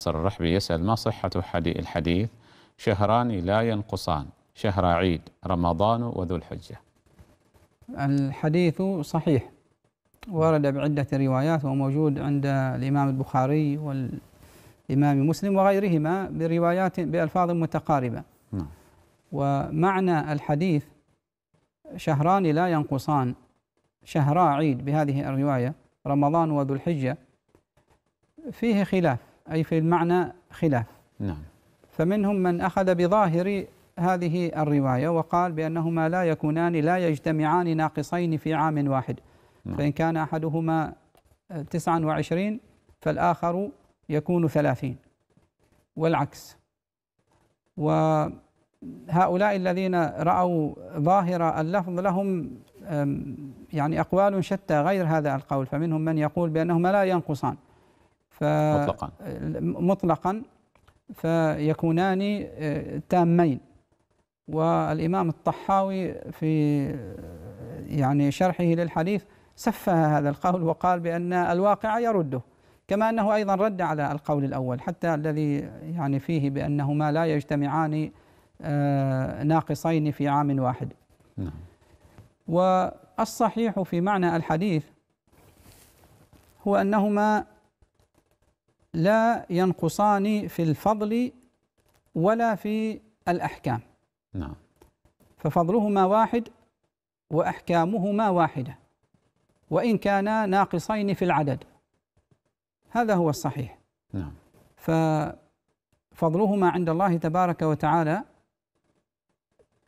نصر الرحبي يسأل ما صحة الحديث شهران لا ينقصان شهر عيد رمضان وذو الحجة الحديث صحيح ورد بعدة روايات وموجود عند الإمام البخاري والإمام مسلم وغيرهما بروايات بألفاظ متقاربة نعم. ومعنى الحديث شهران لا ينقصان شهرا عيد بهذه الرواية رمضان وذو الحجة فيه خلاف أي في المعنى خلاف نعم فمنهم من أخذ بظاهر هذه الرواية وقال بأنهما لا يكونان لا يجتمعان ناقصين في عام واحد نعم. فإن كان أحدهما آه، تسعا وعشرين فالآخر يكون ثلاثين والعكس وهؤلاء الذين رأوا ظاهر اللفظ لهم يعني أقوال شتى غير هذا القول فمنهم من يقول بأنهما لا ينقصان مطلقا مطلقا فيكونان آه، تامين والإمام الطحاوي في يعني شرحه للحديث سفه هذا القول وقال بأن الواقع يرده كما أنه أيضا رد على القول الأول حتى الذي يعني فيه بأنهما لا يجتمعان آه، ناقصين في عام واحد نعم. والصحيح في معنى الحديث هو أنهما لا ينقصان في الفضل ولا في الأحكام نعم ففضلهما واحد وأحكامهما واحدة وإن كانا ناقصين في العدد هذا هو الصحيح نعم ففضلهما عند الله تبارك وتعالى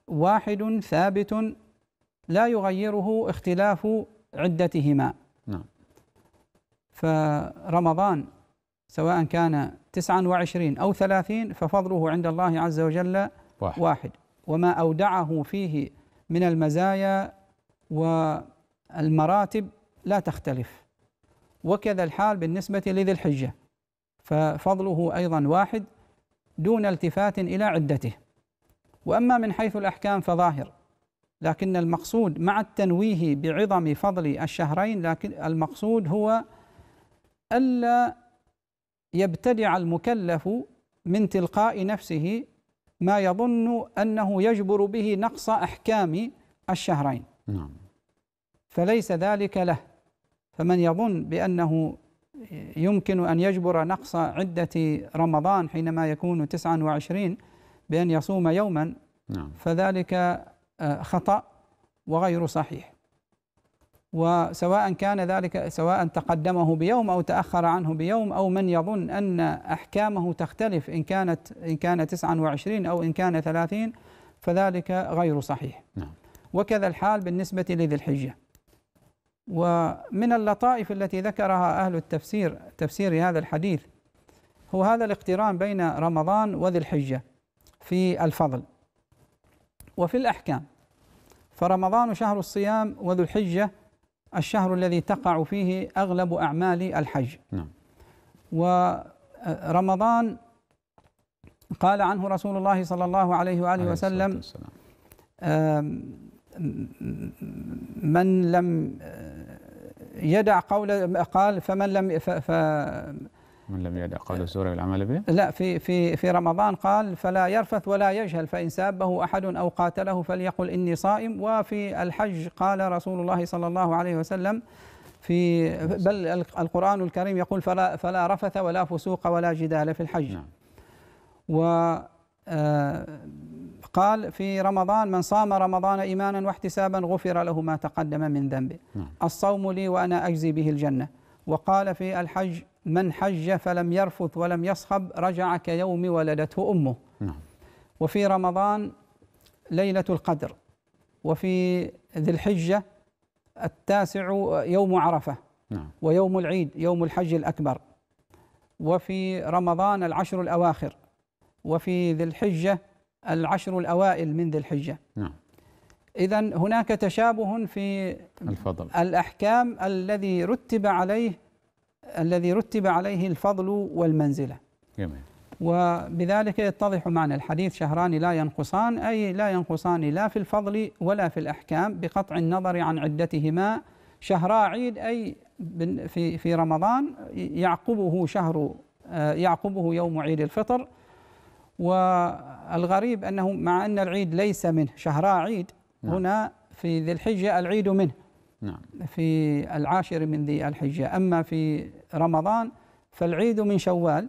واحد ثابت لا يغيره اختلاف عدتهما نعم فرمضان سواء كان تسعا وعشرين أو ثلاثين ففضله عند الله عز وجل واحد, واحد وما أودعه فيه من المزايا والمراتب لا تختلف وكذا الحال بالنسبة لذي الحجة ففضله أيضا واحد دون التفات إلى عدته وأما من حيث الأحكام فظاهر لكن المقصود مع التنويه بعظم فضل الشهرين لكن المقصود هو ألا يبتدع المكلف من تلقاء نفسه ما يظن أنه يجبر به نقص أحكام الشهرين نعم. فليس ذلك له فمن يظن بأنه يمكن أن يجبر نقص عدة رمضان حينما يكون 29 بأن يصوم يوما نعم. فذلك خطأ وغير صحيح وسواء كان ذلك سواء تقدمه بيوم او تاخر عنه بيوم او من يظن ان احكامه تختلف ان كانت ان كان 29 او ان كان 30 فذلك غير صحيح. نعم. وكذا الحال بالنسبه لذي الحجه. ومن اللطائف التي ذكرها اهل التفسير تفسير هذا الحديث هو هذا الاقتران بين رمضان وذي الحجه في الفضل وفي الاحكام. فرمضان شهر الصيام وذو الحجه الشهر الذي تقع فيه أغلب أعمال الحج نعم ورمضان قال عنه رسول الله صلى الله عليه وآله عليه وسلم من لم آه، يدع قول قال فمن لم ف ف من لم يدع قول آه. سوره العمل به لا في في في رمضان قال فلا يرفث ولا يجهل فإن سابه أحد أو قاتله فليقل إني صائم وفي الحج قال رسول الله صلى الله عليه وسلم في نعم. بل القرآن الكريم يقول فلا فلا رفث ولا فسوق ولا جدال في الحج نعم. و آه، قال في رمضان من صام رمضان إيمانا واحتسابا غفر له ما تقدم من ذنبه نعم. الصوم لي وأنا أجزي به الجنة وقال في الحج من حج فلم يرفث ولم يصخب رجع كيوم ولدته امه نعم. وفي رمضان ليله القدر وفي ذي الحجه التاسع يوم عرفه نعم. ويوم العيد يوم الحج الاكبر وفي رمضان العشر الاواخر وفي ذي الحجه العشر الاوائل من ذي الحجه نعم اذا هناك تشابه في الفضل الاحكام الذي رتب عليه الذي رتب عليه الفضل والمنزلة جميل وبذلك يتضح معنى الحديث شهران لا ينقصان أي لا ينقصان لا في الفضل ولا في الأحكام بقطع النظر عن عدتهما شهر عيد أي في في رمضان يعقبه شهر آه، يعقبه يوم عيد الفطر والغريب أنه مع أن العيد ليس منه شهر عيد نعم. هنا في ذي الحجة العيد منه نعم في العاشر من ذي الحجة أما في رمضان فالعيد من شوال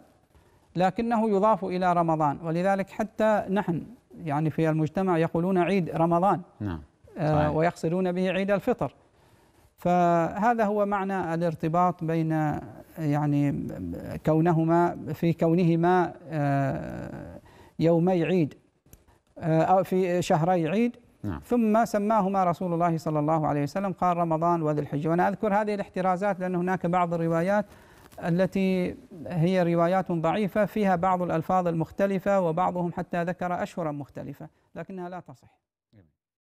لكنه يضاف إلى رمضان ولذلك حتى نحن يعني في المجتمع يقولون عيد رمضان نعم آه ويقصدون به عيد الفطر فهذا هو معنى الارتباط بين يعني كونهما في كونهما آه يومي عيد آه، أو في شهري عيد نعم. ثم سماهما رسول الله صلى الله عليه وسلم قال رمضان وذي الحجة وأنا أذكر هذه الاحترازات لأن هناك بعض الروايات التي هي روايات ضعيفة فيها بعض الألفاظ المختلفة وبعضهم حتى ذكر أشهرا مختلفة لكنها لا تصح